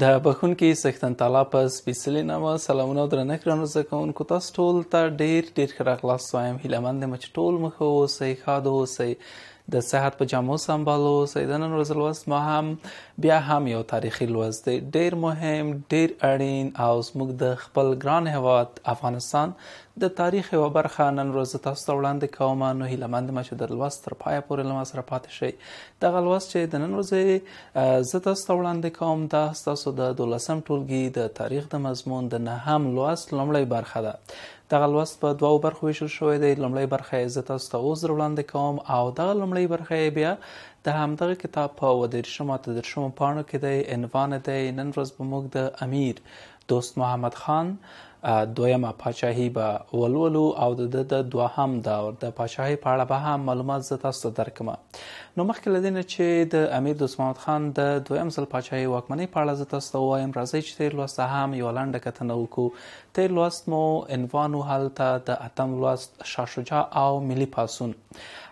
د بخونکې سختن تعالی په سپیشلي نامه سلامونه درنښت رانو زکونکو تاسو ټول ته ډیر ډیر خراغلاس وایم هیلمند مچ ټول مخه اوسئ ښاد اوسئ د صحت په جامو سمبالو سیدان ورځ لوست ما هم بیا هم یو تاریخي لوست دی ډیر مهم ډیر اړین او زموږ د خپل ګران هواد افغانستان د تاریخ یو برخه نن ورځ تاسو ته وړاندې کوم نو هیله مند مې چې د لوست تر پای پورې لمس را پاتې شي د لوست چې د نن ورځې زه تاسو ته وړاندې کوم دا تاسو د دولسم ټولګي د تاریخ د مضمون د نه هم لوست لومړی برخه ده دغه لوست په دوو برخو ویشل شوی دی لومړی برخه عزت تاسو ته اوس وړاندې کوم او دغه لومړی برخه بیا د همدغه کتاب په ودرشمه تدرشمه پاڼو کې د عنوان د نن ورځ په موږ د امیر دوست محمد خان دویمه پاچاهي به ولولو او د د دوهم دور د پاچاهي په اړه به هم معلومات زه تاسو درکمه نو مخکې لدین چې د امیر دوست محمد خان د دویم ځل پاچاهي واکمنۍ په اړه زه تاسو وایم راځي چې تیر لوست هم یو لاندې کتنه وکړو تیر لوست مو عنوان وهلته د اتم لوست شاه شجاع او ملي پاسون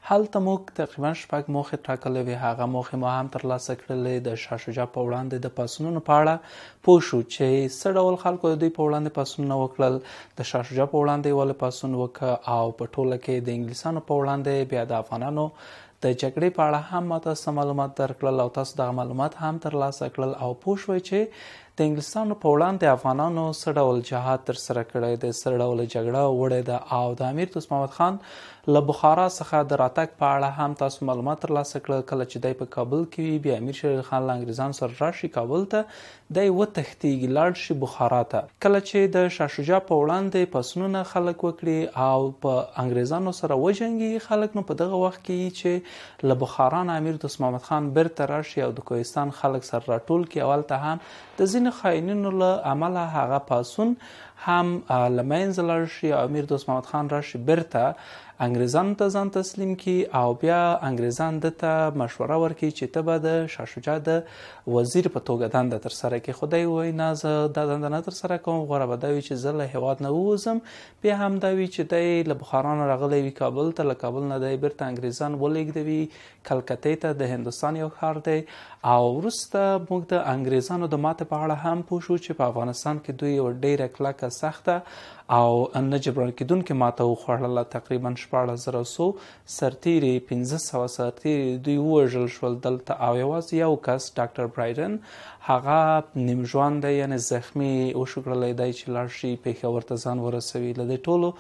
هلته موږ تقریبا شپږ موخې ټاکلې وې هغه موخې مو هم ترلاسه کړلې د شاه شجاع په وړاندې د پاسونو په اړه پوه شو چې څه ډول خلکو د دوی په وړاندې پاسونه وکړل د شاه شجاع په وړاندې ولې پاسون وکړ او په ټوله کې د انګلیسانو په وړاندې بیا د افغانانو د جګړې په اړه هم تاسو معلومات درکړل او تاسو دغه معلومات هم ترلاسه کړل او پوه شوئ چې د انګلستان په وړاندې افغانانو سره ډول جهاد تر سره کړی د سره ډول جګړه وړې ده او د امیر دوست محمد خان له بخارا څخه د راتګ په اړه هم تاسو معلومات ترلاسه کړل کله چې دای په کابل کې وي بیا امیر شېر خان لنګریزان سره راشي کابل ته دای و تختیګ لاړ شي بخارا ته کله چې د شاه شجاع په وړاندې پسونه خلک وکړي او په انګریزانو سره وجنګي خلک نو په دغه وخت کې چې له بخارا نه امیر دوست محمد خان برته راشي او د کوهستان خلک سره راټول کې اول ته هم د ځین خاينینو له عمله هغه پاسون هم لمینځل شي امیر دوست محمد خان راشي برته انګریزان ته ځان تسلیم کی او بیا انګریزان د ته مشوره ورکړي چې ته به د شاه شجاع د وزیر په توګه دند تر سره کې خدای وای ناز د دند نه تر سره کوم غوړه به دا وی چې زله هواد نه ووزم بیا هم دا وی چې د لبخاران راغلی وی کابل ته له کابل نه د بیرته انګریزان ولېګدوي کلکتې ته د هندستان یو ښار دی او ورسته موږ د انګریزانو د ماته په اړه هم پوښو چې په افغانستان کې دوی ډیره کلکه سخته او نه جبران کیدونکو ماته وخړله تقریبا 1400 سرتیری 1500 سرتیری دوی وژل شول دلته او یواز یو کس ډاکټر برایډن هغه نیم ژوند یعنی زخمی او شکرلې دای چې لارشي په خبرته ځان ورسوي لدې ټولو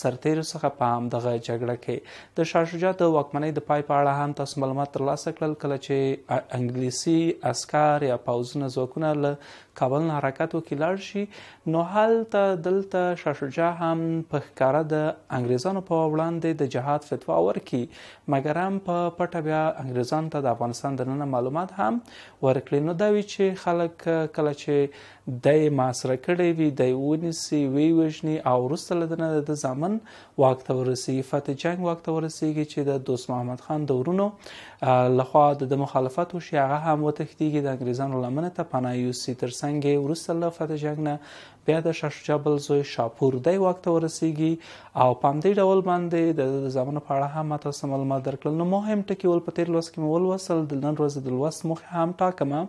سرتیرو څخه په هم دغه جګړه کې د شاه شجاع د واکمنۍ د پای په اړه هم تاسو معلومات ترلاسه کړل کله چې انګلیسي عسكر یا پاوزونه ځواکونه له کابل نه حرکت وکړل شي نو هلته دلته شاه شجاع هم په ښکارا د انګريزانو په وړاندې د جهاد فتوا ورکي مګر هم په پټه بیا انګريزان ته د افغانستان د نن معلومات هم ورکړي نو دا وی چې خلک کله چې د ماسره کړی وي د ونیسي وی وژني او وروسته له دنه د زامن واک ته ورسیږي فتح جنگ واک ته ورسیږي چې د دوست محمد خان د ورونو لخوا د مخالفت او شیعه هم وتښتیږي د انګریزانو لمنه ته پناه یوسي تر څنګه وروسته له فتح جنگ نه بیا د شاشجا بل زوی شاپور دی واک ته ورسیږي او پام دې ډول باندې د زامن په اړه هم تاسو معلومات درکړل نو مهم ټکی ول په تیر لوس کې مول وصل د نن ورځې د لوس مخ هم ټاکمه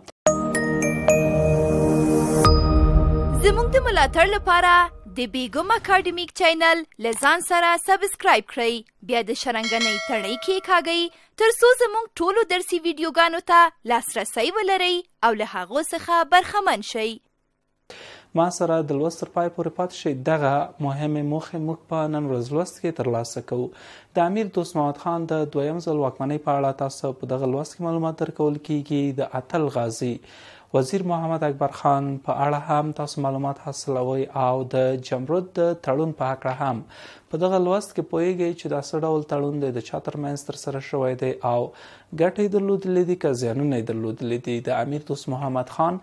زموږ د ملاتړ لپاره د بیګم اکیډمیک چینل لزان سره سبسکرایب کړئ بیا د شرنګنۍ تڼۍ کې کاږئ تر څو زموږ ټولو درسي ویډیوګانو ته لاسرسی ولرئ او له هغو څخه برخمن شئ ما سره د لوست تر پای پورې پات شي دغه مهمه موخه موږ په نن ورځ لوست کې ترلاسه کوو د امیر دوست محمد خان د دویم ځل واکمنۍ په اړه تاسو په دغه لوست کې معلومات درکول کیږي د اتل غازی وزیر محمد اکبر خان په اړه هم تاسو معلومات حاصلوي او د جمرود د تړون په اړه هم په دغه لوست کې پوهیږئ چې دا څه ډول تړون دی د چا ترمنځ ترسره شوی دی او ګټې درلودلې دي که زیانونه یې درلودلي دي د امیر دوست محمد خان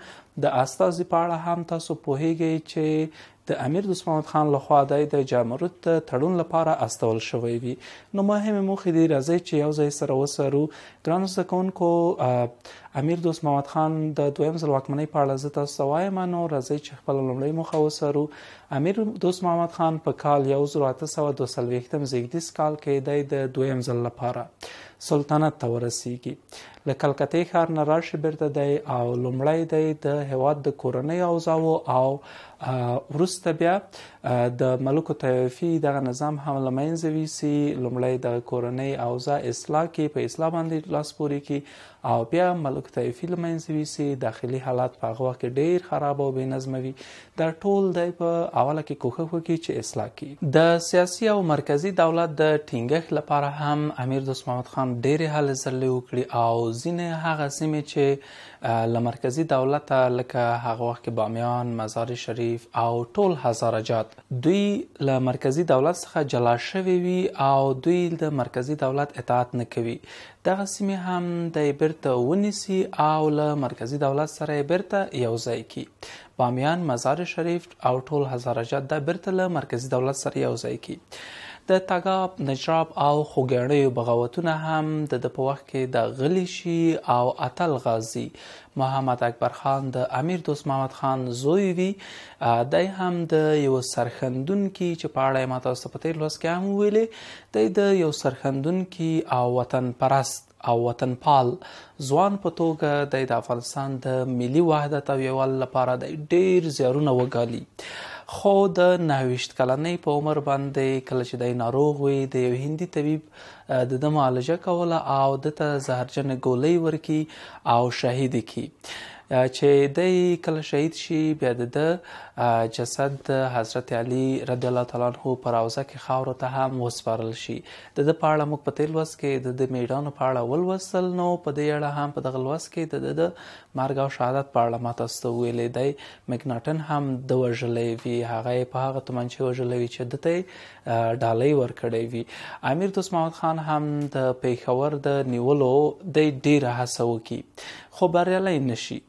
د استازي په اړه هم تاسو پوهیږئ چې د امیر دوست محمد خان لخوا د جامرود ته تړون لپاره استول شوی وي نو مهمه موخه دی راځي چې یو ځای سره وسرو ګران سکونکو امیر دوست محمد خان د دویم ځل واکمنۍ په اړه زه تاسو وایم نو راځي چې خپل لومړی موخه وسرو امیر دوست محمد خان په کال 1822 زیږدیز کال کې د دویم ځل لپاره سلطنت ته ورسیږي له کلکتې ښار نه راشي بیرته دی او لومړی دی د هواد د کورنۍ اوزاو او ورسته بیا د ملک طیفي دغه نظام هم لمینځوي سي لومړی د کورنۍ اوزا اصلاح کې په اسلام باندې لاس پوري کې او بیا ملک طیفی لمنځ ویسي داخلي حالات په هغه وخت ډیر خراب او بنظموي دا ټول د په اوله کې کوښښ وکړي چې اصلاح کړي د سیاسي او مرکزی دولت د ټینګښت لپاره هم امیر دوست محمد خان ډیر هلې ځلې وکړي او ځینې هغه سیمې چې لمرکزی دولت لکه هغه وخت کې بامیان مزار شریف او ټول هزارجات دوی ل مرکزی دولت څخه جلا شوی وي او دوی د مرکزی دولت اطاعت نه کوي دغه سیمه هم د بیرته ونیسي او ل مرکزی دولت سره بیرته یو ځای کی بامیان مزار شریف او ټول هزارجات د بیرته ل مرکزی دولت سره یو ځای کی د تاګاب نجراب او خوګړیو بغاوتونه هم د د په وخت کې د غلی شي او اتل غازی محمد اکبر خان د امیر دوست محمد خان زوی وی دای هم د یو سرخندون کی چې پاړه ماته سپتې لوس کې هم ویلې د یو سرخندون کی او وطن پرست او وطن پال ځوان په توګه د افغانستان د ملي وحدت او یووالي لپاره د ډیر زیارونه وګالي خو د ناويشت کلنې په عمر باندې کله چې د ناروغ وي د یو هندي طبيب د د معالجه کوله او د ته زهرجن ګولۍ ورکی او شهید کی چې د کله شهید شي بیا د جسد حضرت علي رضی الله تعالی عنہ پر اوزه کې خاور ته هم وسپارل شي د د پاړه مخ په تل وس کې د میډانو پاړه ول وسل نو په دې اړه هم په دغه وس کې د مرګ او شهادت پاړه ماته ستو ویلې دی مکناټن هم د وژلې وی هغه په هغه تمنچې وژلې وی چې دته ډالۍ ورکړې وی امیر دوست محمد خان هم د پیښور د نیولو د ډیره هڅه وکړي خو بریالي نشي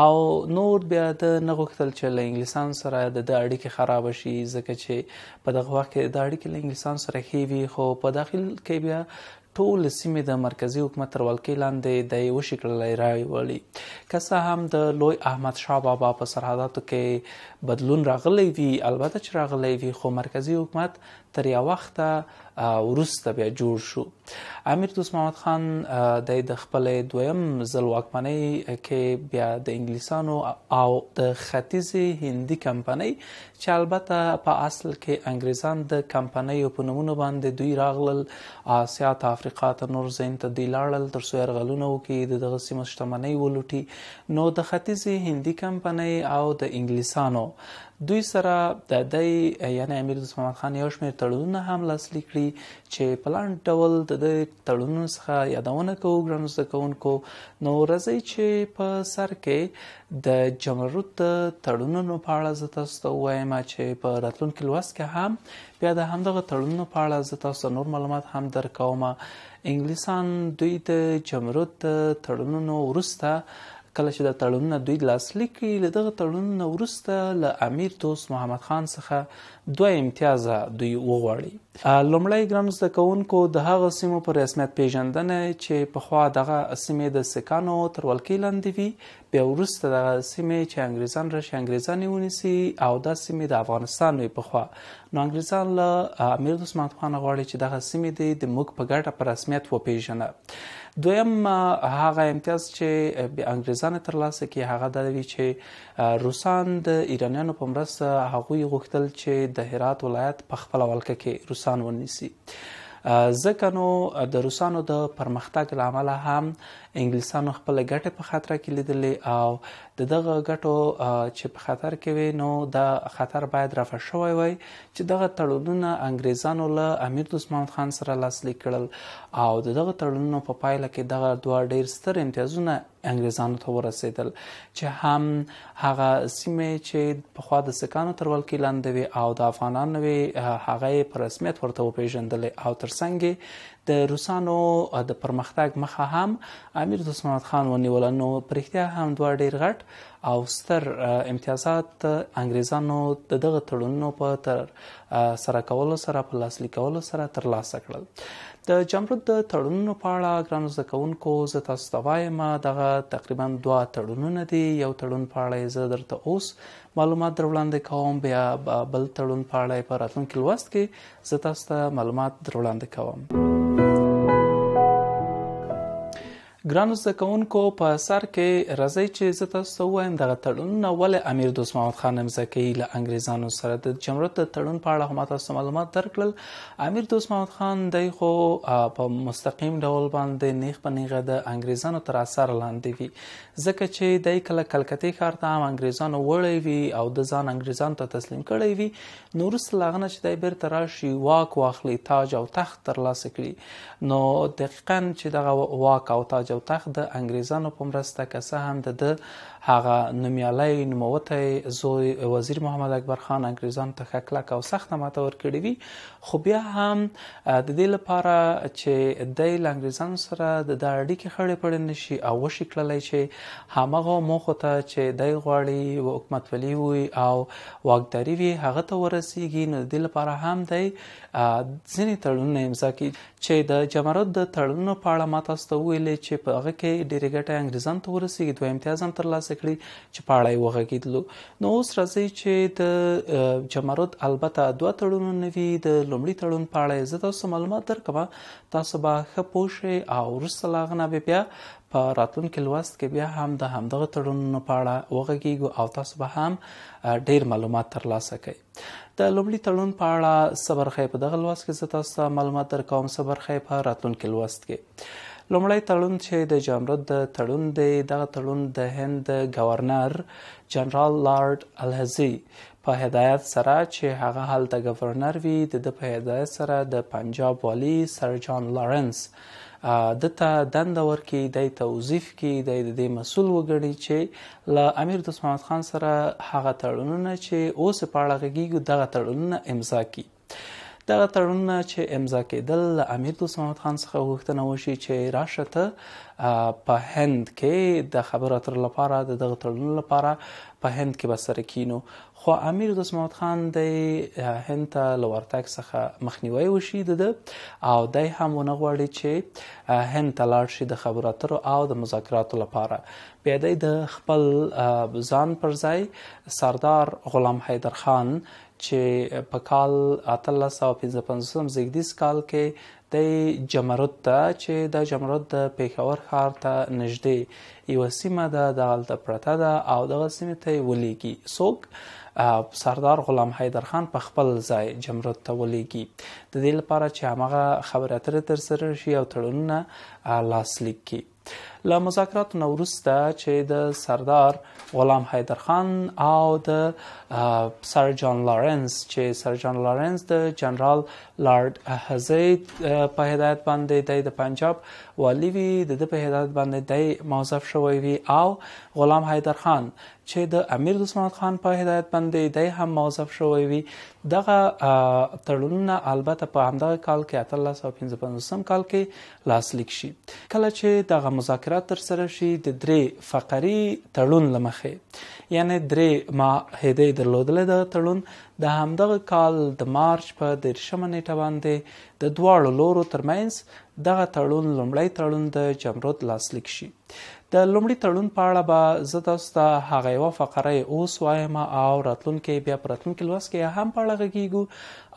او نور بیا د نغښتل چې له انګلیسان سره د اړیکې خراب شي ځکه چې په دغه وخت کې د اړیکې له انګلیسان سره خېوي خو په داخل کې بیا ټول سیمې د مرکزی حکومت تر ولکې لاندې د یو شکل راي وړي کسه هم د لوی احمد شاه بابا په سرحداتو کې بدلون راغلی وي البته چې راغلی وي خو مرکزی حکومت تر یو وخته ورسته بیا جوړ شو امیر دوست محمد خان د خپل دویم ځل واکمنۍ کې بیا د انګلیسانو او د ختیځي هندي کمپنۍ چې البته په اصل کې انګریزان د کمپنۍ په نمونه باندې دوی راغلل آسیا ته افریقا ته نور زین ته دی لاړل تر څو غلونه وکي دغه سیمه شتمنۍ ولوټي نو د ختیځي هندي کمپنۍ او د انګلیسانو دوی سره د دې یعنی امیر دوست محمد خان یو شمېر تړونونه هم لاسلیک کړي چې پلان ډول د دې تړونونو څخه یادونه کوو ګرانو زده کوونکو نو راځي چې په سر کې د جمرود تړونونو په اړه زه تاسو ته وایم چې په راتلونکي لوست کې هم بیا د همدغه تړونونو په اړه زه تاسو نور معلومات هم درکوم انګلیسان دوی د جمرود تړونونو ورسته کله چې د تړونونه دوی لاسلیک کړي له دغه تړونونه وروسته له امیر دوست محمد خان څخه دوه امتیاز دوی وغواړي لومړی ګرام زده کوونکو د هغه سیمو پر رسمیت پیژندنه چې پخوا دغه سیمې د سکانو تر ولکې لاندې وي بیا وروسته دغه سیمې چې انګریزان راشي انګریزان ونیسي او دا سیمې د افغانستان وي پخوا نو انګریزان له امیر دوست محمد خان غواړي چې دغه سیمې د موږ په ګټه پر رسمیت وپیژنه دویم هغه امتیاز چې به انګریزان ترلاسه کی هغه د وی چې روسان د ایرانیانو په مرسته هغه غوښتل چې د هرات ولایت په خپل ولکه کې روسان ونیسي ځکه نو د روسانو د پرمختګ لامل هم انګلیسانو خپل ګټه په خاطر کې لیدلې او د دغه ګټو چې په خاطر کې وي نو د خطر باید رافع شوی وي چې دغه تړونونه انګریزانو له امیر دوستمان خان سره لاسلیک کړل او دغه تړونونو په پا پایله کې دغه دوه ډیر ستر امتیازونه انګریزانو ته ورسېدل چې هم هغه سیمه چې په خوا د سکانو تر ولکې لاندې او د افغانانو هغه په رسمیت ورته وپیژندل او ترڅنګ د روسانو د پرمختګ مخه هم امیر دوست محمد خان ونیول نو پرختیا هم دوه ډیر غټ او ستر امتیازات انګریزانو د دغه تړونونو په تر سره کولو سره په لاسلیک کولو سره ترلاسه کړل د جمهوریت د تړونونو په اړه ګرانو زکونکو زه تاسو ته وایم دغه تقریبا دوه تړونونه دي یو تړون په اړه زه درته اوس معلومات دروړاندې کوم بیا بل تړون په اړه په راتلونکي لوست کې زه تاسو ته معلومات دروړاندې کوم ګرانو زکونکو په سر کې راځي چې زه تاسو وایم دغه تړون اول امیر دوست محمد خان مزکی له انګریزانو سره د جمهوریت تړون په اړه هم تاسو معلومات درکړل امیر دوست محمد خان دای خو په مستقیم ډول باندې نیخ په نیغه د انګریزانو تر اثر لاندې وي ځکه چې دای کله کلکتې ښار ته هم انګریزانو وړي وي او د ځان انګریزان ته تسلیم کړي وي نور سلاغنه چې دای بیرته راشي واک واخلي تاج او تخت ترلاسه کړي نو دقیقا چې دغه واک او تاج او او تخت د انګریزانو په مرسته که څه هم د هغه نومیالی نوموتی زوی وزیر محمد اکبر خان انګریزان ته ښه کلک او سخته ماته ورکړې وي خو بیا هم د دې لپاره چې دی له انګریزانو سره د دا اړیکې خړې پړې نه شي او وشي کړلی چې همغه موخو ته چې دی غواړي و حکومت ولي وي او واکداري وي هغه ته ورسیږي نو د دې لپاره هم دی ځینې تړونونه امضا کوي چې د جمارت د تړونونو په اړه ما تاسو ته ویلې چې په هغه کې ډېرې ګټې انګریزان ته ورسیږي دوه امتیاز هم ترلاسه ترلاسه کړي چې په اړه یې وغږیدلو نو اوس راځي چې د جمرود البته دوه تړونونه نوي د لومړي تړون په اړه زه تاسو معلومات درکوم تاسو به ښه پوه شئ او وروسته لاغنه به بیا په راتلونکي لوست کې بیا هم د همدغه تړونونو په اړه وغږیږو او تاسو به هم ډیر معلومات ترلاسه کړئ د لومړي تړون په اړه صبر خې په دغه لوست کې زه تاسو معلومات درکوم صبر خې په راتلونکي لوست کې لومړی تړون چې د جمرود د تړون دی دغه تړون د هند د گورنر جنرال لارډ الهزي په هدایت سره چې هغه هلته گورنر وي د په هدایت سره د پنجاب والی سر جان لارنس د ته دند ورکی د توظیف کی د د مسول وګړي چې ل امیر دوست محمد خان سره هغه تړونونه چې اوس په اړه غږیږي دغه تړونونه امضا کړي دغه تړونونه چې امضا کېدل امیر دوست محمد خان څخه غوښتنه وشي چې راشه ته په هند کې د خبرو اترو لپاره د دغه تړون لپاره په هند کې بسره کینو خو امیر دوست محمد خان د هند ته لورتک څخه مخنیوي وشي د او دای هم ونه غواړي چې هند ته لاړ شي د خبرو اترو او د مذاکراتو لپاره بیا د خپل ځان پر ځای سردار غلام حیدر خان چې په کال 1355 زیږدیز کال کې د جمرود ته چې د جمرود د پیښور ښار ته نږدې یو سیمه ده د غلطه پرته ده او دغه سیمه ته ولیږي څوک سردار غلام حیدر خان په خپل ځای جمهوریت ته ولیږي د دې لپاره چې هغه خبره تر تر سره شي او تړونونه لاسلیک کړي له مذاکراتو نو وروسته چې د سردار غلام حیدر خان او د سر جان لارنس چې سر جان لارنس د جنرال لارډ هزید په هدایت باندې د پنجاب والی وی د په هدایت باندې د موظف شوی وی او غلام حیدر خان چې د امیر دوست خان په هدایت باندې د هم موظف شوی وي دغه تړونونه البته په همدغه کال کې 1955 کال کې لاسلیک شي کله چې دغه مذاکره ذکرات تر سره شي د درې فقري تړون لمخې یعنی درې ما هدي درلودل د تړون د همدغه کال د مارچ په د شمنې باندې د دواړو لورو ترمنځ دغه تړون لمړی تړون د جمرود لاسلیک شي د لومړي تړون په اړه به زه تاسو ته هغه یو فقره اوس وایم او راتلونکي بیا پرتونکو لوس کې هم په اړه غږیږو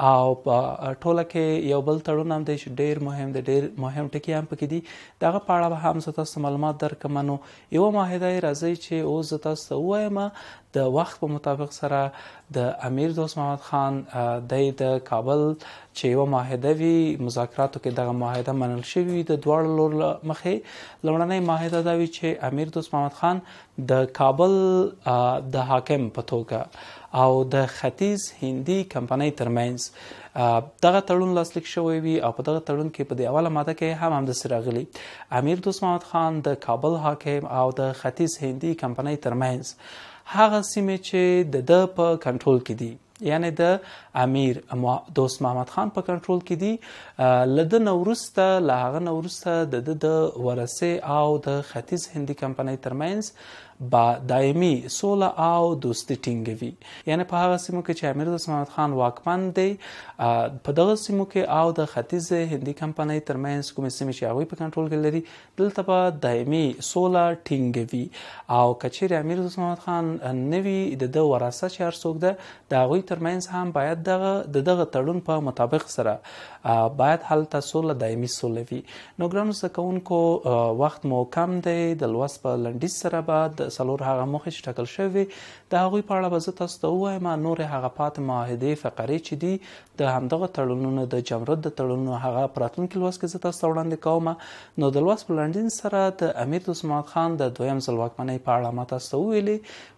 او ټوله کې یو بل تړون هم دی چې ډیر مهم دی ډیر مهم ټکی هم پکې دي دغه په اړه هم زه تاسو معلومات درکمنو یو ماهیده راځي چې او زه تاسو وایم د وخت په مطابق سره د امیر دوست محمد خان د کابل چې یو ماهیده وی مذاکراتو کې دغه ماهیده منل شوی د دوړ لور مخه لومړنۍ ماهیده دا وی چې امیر دوست محمد خان د کابل د حاکم په توګه او د ختیځ هندي کمپنۍ ترمنز دغه تړون لاسلیک شوی وي او په دغه تړون کې په دی اوله ماده کې هم هم د سراغلی امیر دوست محمد خان د کابل حاکم او د ختیځ هندي کمپنۍ ترمنز هغه سیمه چې د د په کنټرول کې دي یعنی د امیر دوست محمد خان په کنټرول کې دي لده نورسته له هغه نورسته د د ورسه او د ختیځ هندي کمپنۍ ترمنز با دایمي سوله او دوستي ټینګوي یعنی په هغه سیمو کې چې امیر دوست محمد خان واکمن دی په دغه سیمو کې او د ختیځ هندي کمپنۍ ترمنځ کومې سیمې چې هغه په کنټرول کې لري دلته به دایمي سوله ټینګوي او کچیر امیر دوست محمد خان نوي د د وراثه چې هر څوک ده د هغه ترمنځ هم باید دغه دغه تړون په مطابق سره باید هلته سوله دایمي سوله وي نو ګرانو زده کوونکو وخت مو کم دی د لوست په لنډیز سره به د څلور هغه مخه چې ټاکل شوی د هغوی په اړه به زه تاسو ته ووایم نور هغه پات معاهده فقرې چې دي د همدغه تړونونو د جمرد د تړونونو هغه پراتونکو لوس کې زه تاسو ته وړاندې کوم نو د لوس پلانډین سره د امیر دوست خان د دویم ځل واکمنۍ په اړه ماته تاسو ویلي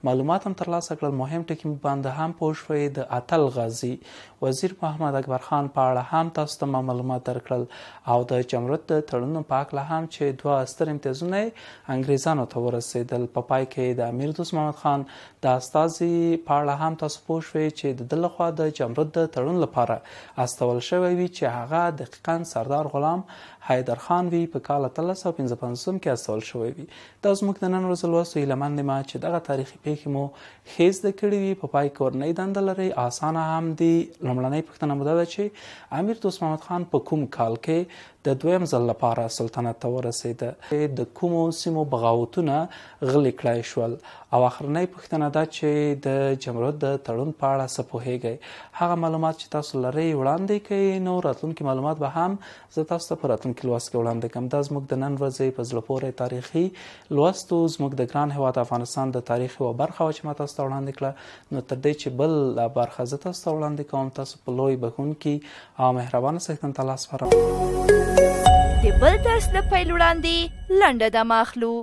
معلومات هم ترلاسه کړل مهم ټکی باندې هم پوه شوی د اتل غازی وزیر محمد اکبر خان په اړه هم تاسو ته معلومات درکړل او د جمرد د تړونو پاک له هم چې دوه ستر امتیازونه انګریزانو ته ورسېدل په پا پای ځای کې د امیر دوست محمد خان د استازي په اړه هم تاسو پوه شوي چې د دله خوا د جمرود د تړون لپاره استول شوی وي چې هغه دقیقا سردار غلام حیدر خان وی په کال 1355 کې استول شوی وي دا زموږ د نن ورځې لوستو لمن ما چې دغه تاریخي پیښې مو هیڅ د کړې وي په پای کورنۍ دند لري اسانه هم دی لمړنۍ پښتنه مده ده چې امیر دوست محمد خان په کوم کال کې د دویم ځل لپاره سلطنت ته ورسېده د کومو سیمو بغاوتونه غلي کړای شول او اخرنۍ پوښتنه ده چې د جمهوریت د تړون په اړه څه پوهیږئ هغه معلومات چې تاسو لرئ وړاندې کوي نو راتلونکي معلومات به هم زه تاسو ته په راتلونکي لوست کې وړاندې کوم دا زموږ د نن ورځې په زړه پورې تاریخي لوستو زموږ د ګران هیواد افغانستان د تاریخ یوه برخه وه چې ما تاسو ته وړاندې کړه نو تر دې چې بل برخه زه تاسو ته وړاندې کوم تاسو په لوی بخون کې او مهربان سیستم تلاش فرام د بل درس نه پیل وړاندې لنډه دمه اخلو